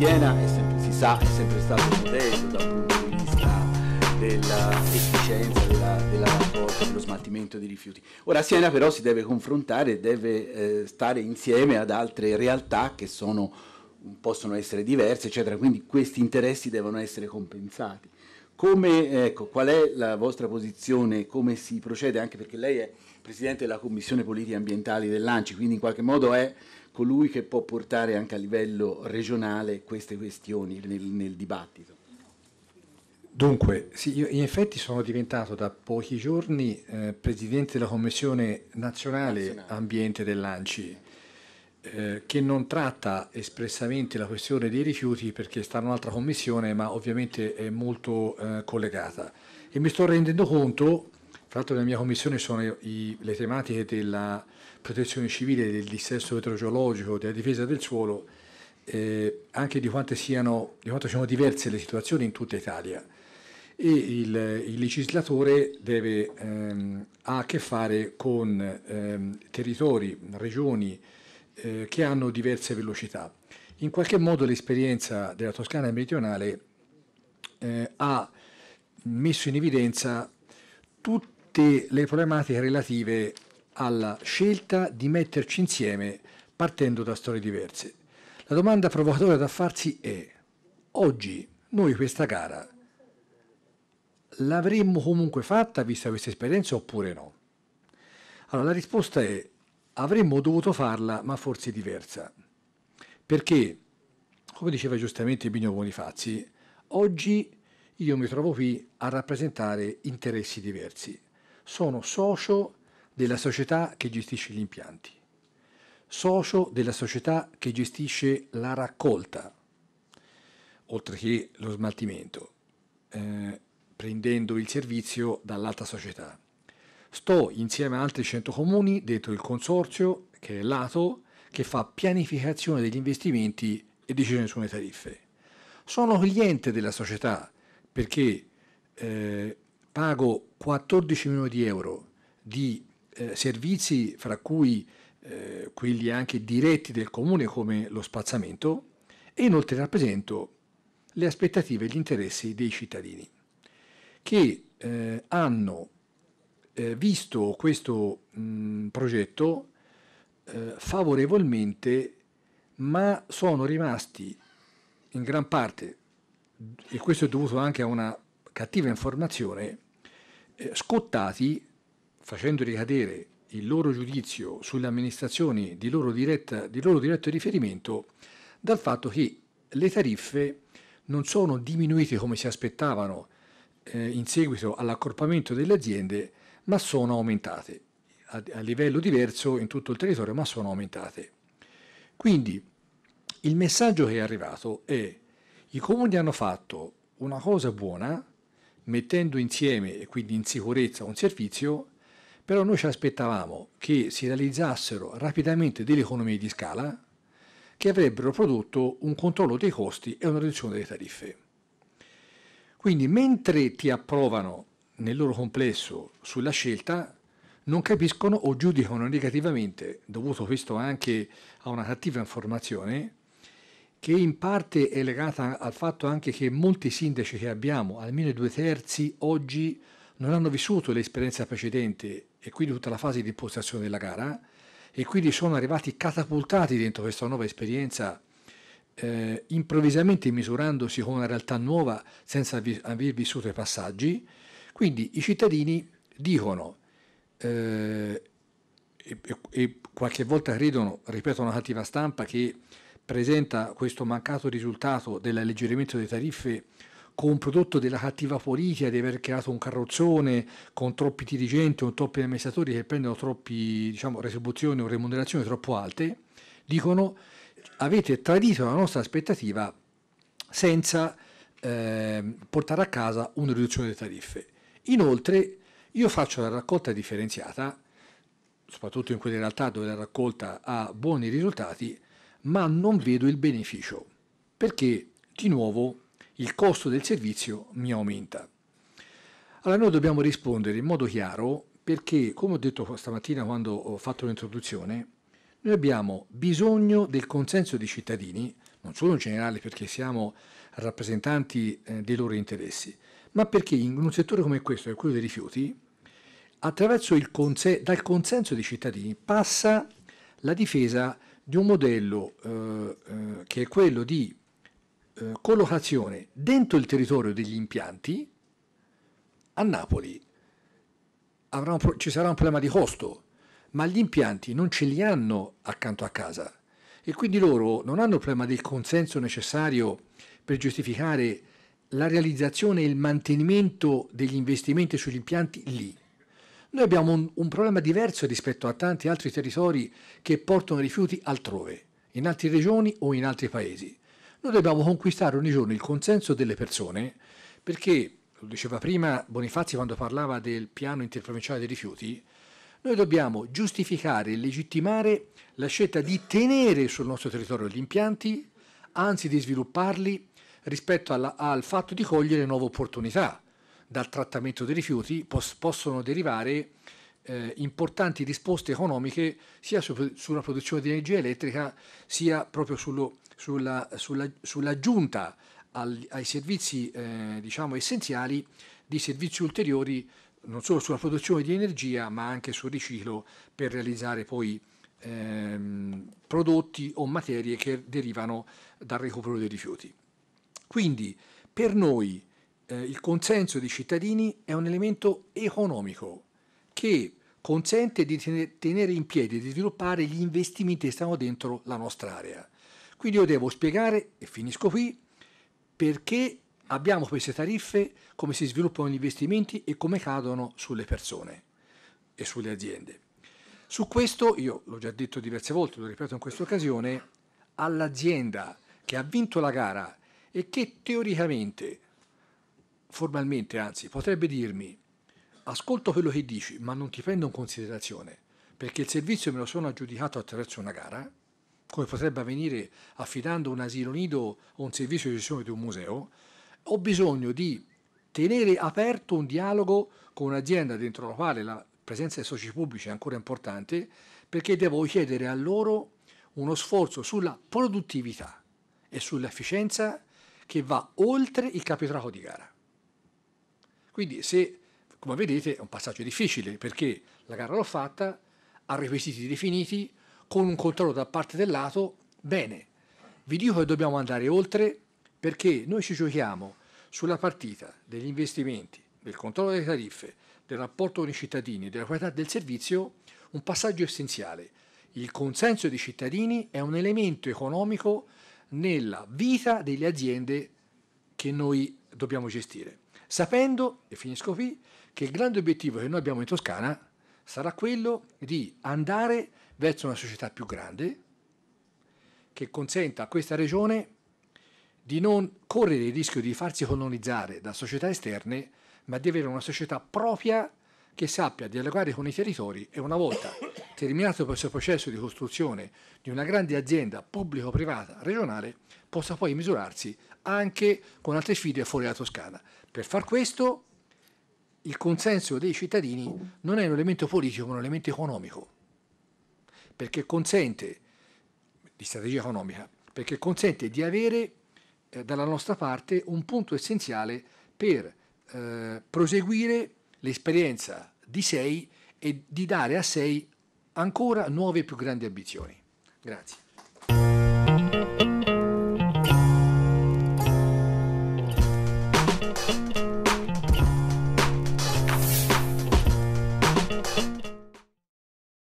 Siena sempre, si sa è sempre stato un modello dal punto di vista dell'efficienza, della, della raccolta, dello smaltimento dei rifiuti. Ora Siena però si deve confrontare, deve eh, stare insieme ad altre realtà che sono, possono essere diverse, eccetera, quindi questi interessi devono essere compensati. Come, ecco, qual è la vostra posizione, come si procede, anche perché lei è Presidente della Commissione Politiche Ambientali dell'ANCI, quindi in qualche modo è colui che può portare anche a livello regionale queste questioni nel, nel dibattito. Dunque, sì, io in effetti sono diventato da pochi giorni eh, presidente della Commissione nazionale, nazionale. ambiente dell'ANCI, eh, che non tratta espressamente la questione dei rifiuti perché sta in un'altra commissione, ma ovviamente è molto eh, collegata. E mi sto rendendo conto tra l'altro nella mia commissione sono i, le tematiche della protezione civile, del dissesto idrogeologico, della difesa del suolo, eh, anche di, siano, di quanto siano diverse le situazioni in tutta Italia e il, il, legislatore deve, ehm, ha a che fare con ehm, territori, regioni eh, che hanno diverse velocità. In qualche modo l'esperienza della Toscana meridionale eh, ha messo in evidenza tutte tutte le problematiche relative alla scelta di metterci insieme partendo da storie diverse. La domanda provocatoria da farsi è, oggi noi questa gara l'avremmo comunque fatta vista questa esperienza oppure no? Allora la risposta è avremmo dovuto farla ma forse diversa. Perché, come diceva giustamente Bigno Bonifazzi, oggi io mi trovo qui a rappresentare interessi diversi sono socio della società che gestisce gli impianti, socio della società che gestisce la raccolta, oltre che lo smaltimento, eh, prendendo il servizio dall'altra società. Sto insieme a altri 100 comuni dentro il consorzio, che è l'ATO, che fa pianificazione degli investimenti e decisione sulle tariffe. Sono cliente della società perché eh, pago 14 milioni di euro di eh, servizi, fra cui eh, quelli anche diretti del comune come lo spazzamento, e inoltre rappresento le aspettative e gli interessi dei cittadini che eh, hanno eh, visto questo mh, progetto eh, favorevolmente, ma sono rimasti in gran parte, e questo è dovuto anche a una cattiva informazione, eh, scottati, facendo ricadere il loro giudizio sulle amministrazioni di loro, diretta, di loro diretto riferimento, dal fatto che le tariffe non sono diminuite come si aspettavano eh, in seguito all'accorpamento delle aziende, ma sono aumentate a, a livello diverso in tutto il territorio, ma sono aumentate. Quindi il messaggio che è arrivato è i comuni hanno fatto una cosa buona mettendo insieme e quindi in sicurezza un servizio, però noi ci aspettavamo che si realizzassero rapidamente delle economie di scala che avrebbero prodotto un controllo dei costi e una riduzione delle tariffe. Quindi mentre ti approvano nel loro complesso sulla scelta, non capiscono o giudicano negativamente, dovuto questo anche a una cattiva informazione, che in parte è legata al fatto anche che molti sindaci che abbiamo, almeno i due terzi, oggi non hanno vissuto l'esperienza precedente e quindi tutta la fase di impostazione della gara e quindi sono arrivati catapultati dentro questa nuova esperienza eh, improvvisamente misurandosi con una realtà nuova senza vi- aver vissuto i passaggi. Quindi i cittadini dicono eh, e, e, qualche volta credono, ripeto una cattiva stampa, che presenta questo mancato risultato dell'alleggerimento delle tariffe con un prodotto della cattiva politica di aver creato un carrozzone con troppi dirigenti o troppi amministratori che prendono troppe diciamo, retribuzioni o remunerazioni troppo alte, dicono avete tradito la nostra aspettativa senza eh, portare a casa una riduzione delle tariffe. Inoltre io faccio la raccolta differenziata, soprattutto in quelle realtà dove la raccolta ha buoni risultati, ma non vedo il beneficio perché di nuovo il costo del servizio mi aumenta. Allora noi dobbiamo rispondere in modo chiaro perché, come ho detto stamattina quando ho fatto l'introduzione, noi abbiamo bisogno del consenso dei cittadini, non solo in generale perché siamo rappresentanti eh, dei loro interessi, ma perché in un settore come questo, che è quello dei rifiuti, attraverso il consen- dal consenso dei cittadini passa la difesa di un modello eh, eh, che è quello di eh, collocazione dentro il territorio degli impianti a Napoli pro- ci sarà un problema di costo, ma gli impianti non ce li hanno accanto a casa e quindi loro non hanno il problema del consenso necessario per giustificare la realizzazione e il mantenimento degli investimenti sugli impianti lì noi abbiamo un, un problema diverso rispetto a tanti altri territori che portano rifiuti altrove, in altre regioni o in altri paesi. Noi dobbiamo conquistare ogni giorno il consenso delle persone perché, lo diceva prima Bonifazzi quando parlava del piano interprovinciale dei rifiuti, noi dobbiamo giustificare e legittimare la scelta di tenere sul nostro territorio gli impianti, anzi di svilupparli rispetto alla, al fatto di cogliere nuove opportunità dal trattamento dei rifiuti pos- possono derivare eh, importanti risposte economiche sia su- sulla produzione di energia elettrica sia proprio sullo, sulla, sulla, sull'aggiunta al, ai servizi eh, diciamo essenziali di servizi ulteriori non solo sulla produzione di energia ma anche sul riciclo per realizzare poi ehm, prodotti o materie che derivano dal recupero dei rifiuti. Quindi per noi eh, il consenso dei cittadini è un elemento economico che consente di tenere in piedi e di sviluppare gli investimenti che stanno dentro la nostra area. Quindi io devo spiegare, e finisco qui, perché abbiamo queste tariffe, come si sviluppano gli investimenti e come cadono sulle persone e sulle aziende. Su questo, io l'ho già detto diverse volte, lo ripeto in questa occasione, all'azienda che ha vinto la gara e che teoricamente formalmente, anzi, potrebbe dirmi ascolto quello che dici, ma non ti prendo in considerazione, perché il servizio me lo sono aggiudicato attraverso una gara, come potrebbe avvenire affidando un asilo nido o un servizio di gestione di un museo, ho bisogno di tenere aperto un dialogo con un'azienda dentro la quale la presenza dei soci pubblici è ancora importante, perché devo chiedere a loro uno sforzo sulla produttività e sull'efficienza che va oltre il capitolato di gara. Quindi se, come vedete, è un passaggio difficile perché la gara l'ho fatta ha requisiti definiti, con un controllo da parte del lato, bene. Vi dico che dobbiamo andare oltre perché noi ci giochiamo sulla partita degli investimenti, del controllo delle tariffe, del rapporto con i cittadini e della qualità del servizio un passaggio essenziale. Il consenso dei cittadini è un elemento economico nella vita delle aziende che noi dobbiamo gestire sapendo, e finisco qui, che il grande obiettivo che noi abbiamo in Toscana sarà quello di andare verso una società più grande che consenta a questa regione di non correre il rischio di farsi colonizzare da società esterne, ma di avere una società propria che sappia dialogare con i territori e una volta terminato questo processo di costruzione di una grande azienda pubblico-privata regionale possa poi misurarsi anche con altre sfide fuori dalla Toscana. Per far questo il consenso dei cittadini non è un elemento politico ma un elemento economico, perché consente, di strategia economica, perché consente di avere eh, dalla nostra parte un punto essenziale per eh, proseguire l'esperienza di sei e di dare a sei ancora nuove e più grandi ambizioni. Grazie.